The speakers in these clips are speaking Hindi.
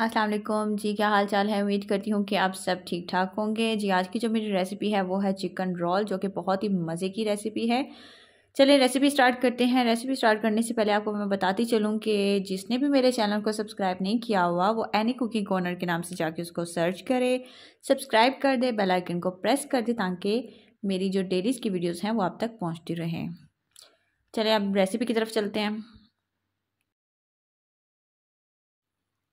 अस्सलाम वालेकुम जी क्या हाल चाल है उम्मीद करती हूँ कि आप सब ठीक ठाक होंगे जी आज की जो मेरी रेसिपी है वो है चिकन रोल जो कि बहुत ही मज़े की रेसिपी है चलिए रेसिपी स्टार्ट करते हैं रेसिपी स्टार्ट करने से पहले आपको मैं बताती चलूँ कि जिसने भी मेरे चैनल को सब्सक्राइब नहीं किया हुआ वो एनी कुकिंग कॉर्नर के नाम से जाके उसको सर्च करे सब्सक्राइब कर दे बेल आइकन को प्रेस कर दे ताकि मेरी जो डेलीज़ की वीडियोज़ हैं वो आप तक पहुँचती रहें चलिए अब रेसिपी की तरफ चलते हैं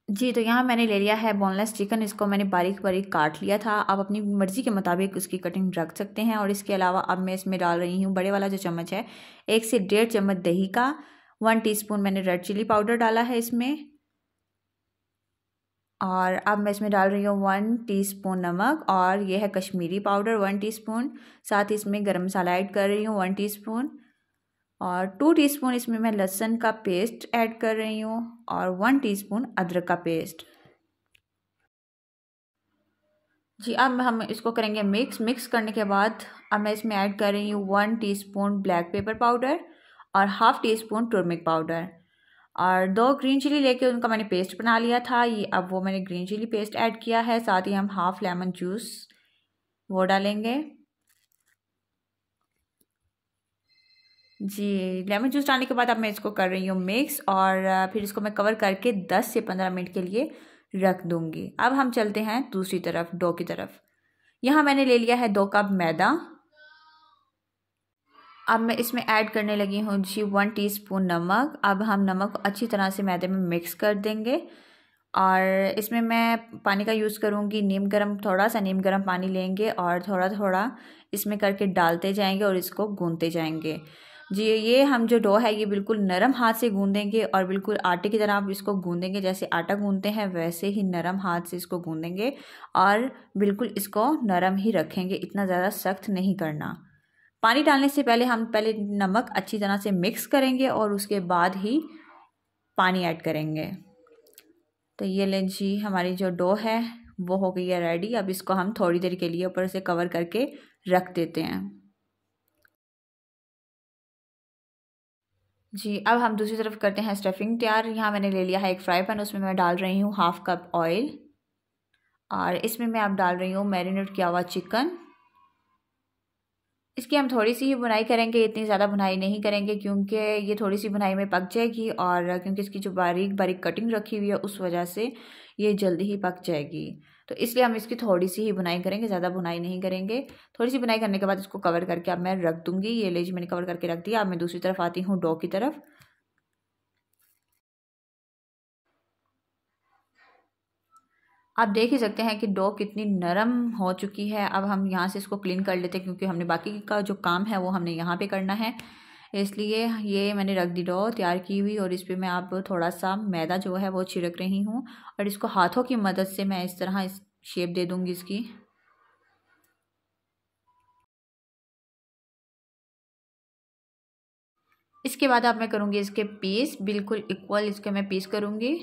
जी तो यहाँ मैंने ले लिया है बोनलेस चिकन इसको मैंने बारीक बारीक काट लिया था आप अपनी मर्ज़ी के मुताबिक उसकी कटिंग रख सकते हैं और इसके अलावा अब मैं इसमें डाल रही हूँ बड़े वाला जो चम्मच है एक से डेढ़ चम्मच दही का वन टीस्पून मैंने रेड चिली पाउडर डाला है इसमें और अब मैं इसमें डाल रही हूँ वन टी नमक और यह है कश्मीरी पाउडर वन टी साथ इसमें गर्म मसाला ऐड कर रही हूँ वन टी और टू टीस्पून इसमें मैं लहसुन का पेस्ट ऐड कर रही हूँ और वन टीस्पून अदरक का पेस्ट जी अब हम इसको करेंगे मिक्स मिक्स करने के बाद अब मैं इसमें ऐड कर रही हूँ one teaspoon black pepper powder और half teaspoon turmeric powder और दो ग्रीन चिली लेके उनका मैंने पेस्ट बना लिया था ये अब वो मैंने ग्रीन चिली पेस्ट ऐड किया है साथ ही हम हाफ़ लेमन जूस वो डालेंगे जी लेमन जूस डालने के बाद अब मैं इसको कर रही हूँ मिक्स और फिर इसको मैं कवर करके दस से पंद्रह मिनट के लिए रख दूँगी अब हम चलते हैं दूसरी तरफ डो की तरफ यहाँ मैंने ले लिया है दो कप मैदा अब मैं इसमें ऐड करने लगी हूँ जी वन टीस्पून नमक अब हम नमक को अच्छी तरह से मैदे में मिक्स कर देंगे और इसमें मैं पानी का यूज़ करूँगी नीम गर्म थोड़ा सा नीम गर्म पानी लेंगे और थोड़ा थोड़ा इसमें करके डालते जाएंगे और इसको गूंदते जाएंगे जी ये हम जो डो है ये बिल्कुल नरम हाथ से गूंदेंगे और बिल्कुल आटे की तरह आप इसको गूंदेंगे जैसे आटा गूंदते हैं वैसे ही नरम हाथ से इसको गूंदेंगे और बिल्कुल इसको नरम ही रखेंगे इतना ज़्यादा सख्त नहीं करना पानी डालने से पहले हम पहले नमक अच्छी तरह से मिक्स करेंगे और उसके बाद ही पानी ऐड करेंगे तो ये लें जी हमारी जो डो है वो हो गई है रेडी अब इसको हम थोड़ी देर के लिए ऊपर से कवर करके रख देते हैं जी अब हम दूसरी तरफ करते हैं स्टफिंग तैयार यहाँ मैंने ले लिया है एक फ्राई पैन उसमें मैं डाल रही हूँ हाफ़ कप ऑयल और इसमें मैं अब डाल रही हूँ मैरिनेट किया हुआ चिकन इसकी हम थोड़ी सी ही बुनाई करेंगे इतनी ज़्यादा बुनाई नहीं करेंगे क्योंकि ये थोड़ी सी बुनाई में पक जाएगी और क्योंकि इसकी जो बारीक बारीक कटिंग रखी हुई है उस वजह से ये जल्दी ही पक जाएगी तो इसलिए हम इसकी थोड़ी सी ही बुनाई करेंगे ज़्यादा बुनाई नहीं करेंगे थोड़ी सी बुनाई करने के बाद इसको कवर करके अब मैं रख दूँगी ये लेज मैंने कवर करके रख दिया अब मैं दूसरी तरफ आती हूँ डो की तरफ आप देख ही सकते हैं कि डो कितनी नरम हो चुकी है अब हम यहाँ से इसको क्लीन कर लेते हैं क्योंकि हमने बाकी का जो काम है वो हमने यहाँ पे करना है इसलिए ये मैंने रख दी डो तैयार की हुई और इस पर मैं आप थोड़ा सा मैदा जो है वो छिड़क रही हूँ और इसको हाथों की मदद से मैं इस तरह इस शेप दे दूँगी इसकी इसके बाद आप मैं करूँगी इसके पीस बिल्कुल इक्वल इसके मैं पीस करूँगी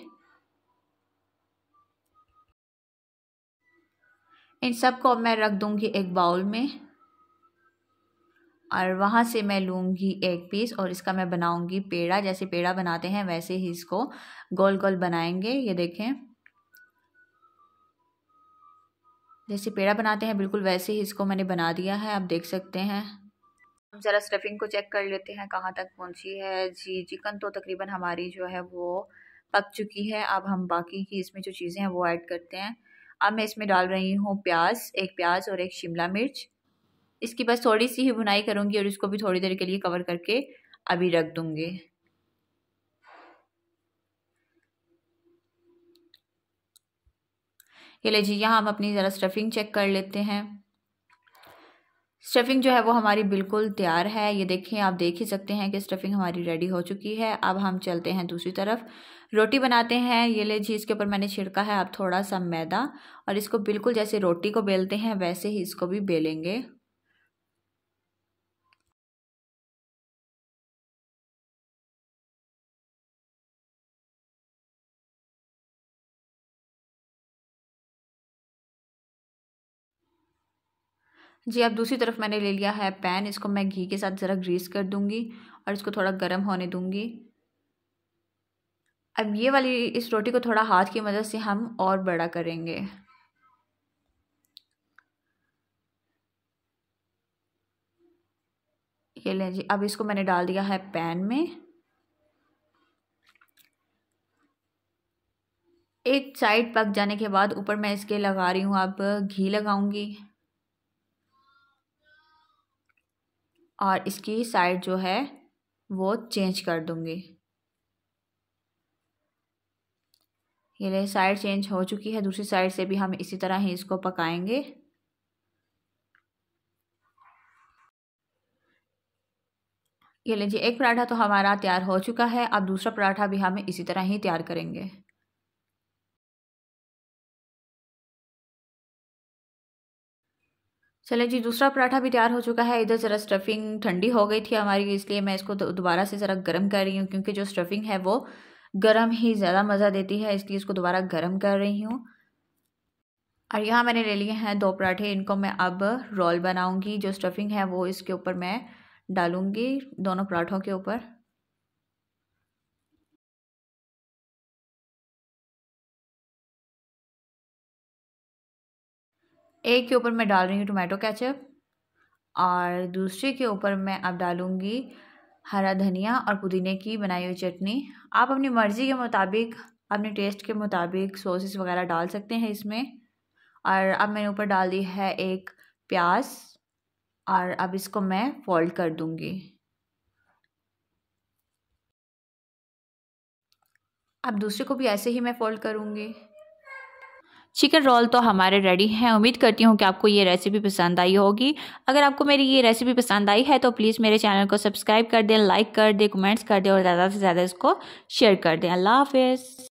इन सब को मैं रख दूंगी एक बाउल में और वहाँ से मैं लूँगी एक पीस और इसका मैं बनाऊँगी पेड़ा जैसे पेड़ा बनाते हैं वैसे ही इसको गोल गोल बनाएंगे ये देखें जैसे पेड़ा बनाते हैं बिल्कुल वैसे ही इसको मैंने बना दिया है आप देख सकते हैं हम ज़रा स्टफिंग को चेक कर लेते हैं कहाँ तक पहुँची है जी चिकन तो तकरीबन हमारी जो है वो पक चुकी है अब हम बाकी की इसमें जो चीज़ें हैं वो ऐड करते हैं अब मैं इसमें डाल रही हूँ प्याज एक प्याज और एक शिमला मिर्च इसकी बस थोड़ी सी ही बुनाई करूँगी और इसको भी थोड़ी देर के लिए कवर करके अभी रख दूँगी ये ले जी यहाँ हम अपनी ज़रा स्टफिंग चेक कर लेते हैं स्टफिंग जो है वो हमारी बिल्कुल तैयार है ये देखें आप देख ही सकते हैं कि स्टफिंग हमारी रेडी हो चुकी है अब हम चलते हैं दूसरी तरफ रोटी बनाते हैं ये ले जी इसके ऊपर मैंने छिड़का है आप थोड़ा सा मैदा और इसको बिल्कुल जैसे रोटी को बेलते हैं वैसे ही इसको भी बेलेंगे जी अब दूसरी तरफ मैंने ले लिया है पैन इसको मैं घी के साथ ज़रा ग्रीस कर दूँगी और इसको थोड़ा गर्म होने दूँगी अब ये वाली इस रोटी को थोड़ा हाथ की मदद से हम और बड़ा करेंगे ये लें जी अब इसको मैंने डाल दिया है पैन में एक साइड पक जाने के बाद ऊपर मैं इसके लगा रही हूँ अब घी लगाऊंगी और इसकी साइड जो है वो चेंज कर दूंगी ये ले साइड चेंज हो चुकी है दूसरी साइड से भी हम इसी तरह ही इसको पकाएंगे ये लीजिए एक पराठा तो हमारा तैयार हो चुका है अब दूसरा पराठा भी हम इसी तरह ही तैयार करेंगे चले जी दूसरा पराठा भी तैयार हो चुका है इधर ज़रा स्टफिंग ठंडी हो गई थी हमारी इसलिए मैं इसको दोबारा से ज़रा गर्म कर रही हूँ क्योंकि जो स्टफिंग है वो गर्म ही ज़्यादा मज़ा देती है इसलिए इसको दोबारा गर्म कर रही हूँ और यहाँ मैंने ले लिए हैं दो पराठे इनको मैं अब रोल बनाऊँगी जो स्टफिंग है वो इसके ऊपर मैं डालूँगी दोनों पराठों के ऊपर एक के ऊपर मैं डाल रही हूँ टोमेटो केचप और दूसरे के ऊपर मैं अब डालूँगी हरा धनिया और पुदीने की बनाई हुई चटनी आप अपनी मर्ज़ी के मुताबिक अपने टेस्ट के मुताबिक सॉसेस वगैरह डाल सकते हैं इसमें और अब मैंने ऊपर डाल दी है एक प्याज और अब इसको मैं फोल्ड कर दूँगी अब दूसरे को भी ऐसे ही मैं फोल्ड करूँगी चिकन रोल तो हमारे रेडी हैं उम्मीद करती हूँ कि आपको ये रेसिपी पसंद आई होगी अगर आपको मेरी ये रेसिपी पसंद आई है तो प्लीज़ मेरे चैनल को सब्सक्राइब कर दें लाइक कर दें कमेंट्स कर दें और ज़्यादा से ज़्यादा इसको शेयर कर दें अल्लाह हाफिज़